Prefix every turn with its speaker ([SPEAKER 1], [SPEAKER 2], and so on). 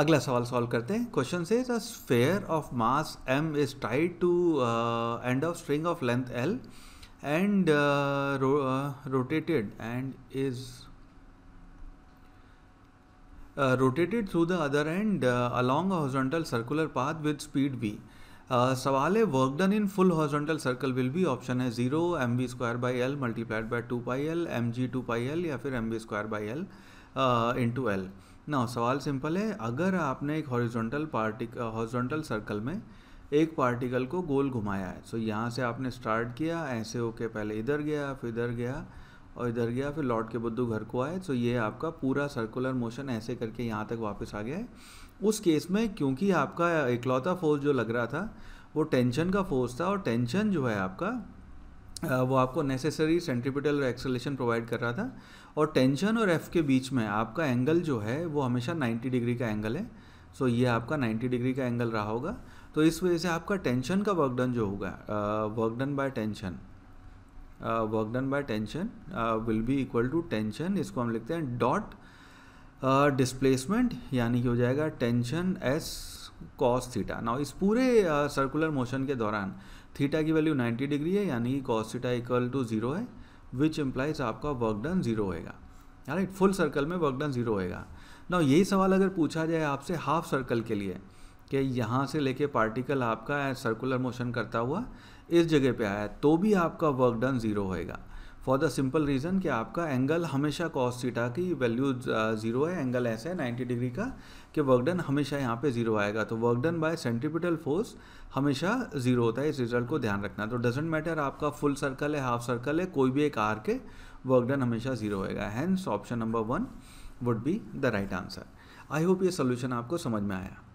[SPEAKER 1] अगला सवाल सॉल्व करते हैं क्वेश्चन से sphere of mass M is tied to end of string of length L and rotated end is rotated through the other end along horizontal circular path with speed B सवाल है work done in full horizontal circle will be option है zero M B square by L multiplied by two pi L M G two pi L या फिर M B square by L into L ना सवाल simple है अगर आपने एक horizontal पार्टिक horizontal circle में एक पार्टिकल को गोल घुमाया है सो so, यहाँ से आपने स्टार्ट किया ऐसे होके पहले इधर गया फिर इधर गया और इधर गया फिर लौट के बुद्धू घर को आए सो so, ये आपका पूरा सर्कुलर मोशन ऐसे करके यहाँ तक वापस आ गया है उस केस में क्योंकि आपका इकलौता फोर्स जो लग रहा था वो टेंशन का फोर्स था और टेंशन जो है आपका वो आपको नेसेसरी सेंट्रीपिटल एक्सेलेशन प्रोवाइड कर रहा था और टेंशन और एफ के बीच में आपका एंगल जो है वो हमेशा 90 डिग्री का एंगल है सो so, ये आपका 90 डिग्री का एंगल रहा होगा तो इस वजह से आपका टेंशन का वर्क डन जो होगा work done by tension work done by tension will be equal to tension इसको हम लिखते हैं डॉट डिस्प्लेसमेंट यानी कि हो जाएगा tension S cos theta now इस पूरे सर्कुलर uh, मोशन के दौरान थीटा की वैल्यू 90 डिग्री है यानी कि cos theta equal to zero है विच इम्प्लाइज आपका वर्क डन जीरो होएगा राइट फुल सर्कल में वर्क डन जीरो होएगा ना यही सवाल अगर पूछा जाए आपसे हाफ सर्कल के लिए कि यहाँ से लेके पार्टिकल आपका सर्कुलर मोशन करता हुआ इस जगह पे आया तो भी आपका वर्क डन ज़ीरो होएगा फॉर द सिंपल रीज़न कि आपका एंगल हमेशा कॉस थीटा की वैल्यू ज़ीरो uh, है एंगल ऐसा है नाइन्टी डिग्री का कि वर्कडन हमेशा यहाँ पे ज़ीरो आएगा तो वर्कडन बाय सेंट्रिपिटल फोर्स हमेशा ज़ीरो होता है इस रिजल्ट को ध्यान रखना तो डजेंट मैटर आपका फुल सर्कल है हाफ सर्कल है कोई भी एक आर के वर्कडन हमेशा ज़ीरो होएगा hence option number one would be the right answer I hope ये सोल्यूशन आपको समझ में आया